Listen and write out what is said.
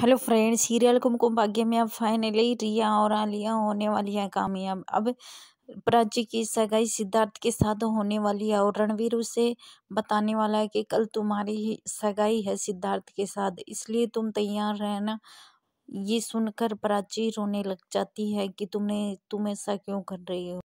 hello friends serial कुमकुम भाग्य में अब फाइनली रिया और आलिया होने वाली है कामयाब अब प्राची की सगाई सिद्धार्थ के साथ होने वाली है और रणवीर उसे बताने वाला है कि कल तुम्हारी सगाई है सिद्धार्थ के साथ इसलिए तुम तैयार रहना ये सुनकर प्राची रोने लग जाती है कि तुमने तुम ऐसा क्यों कर रही हो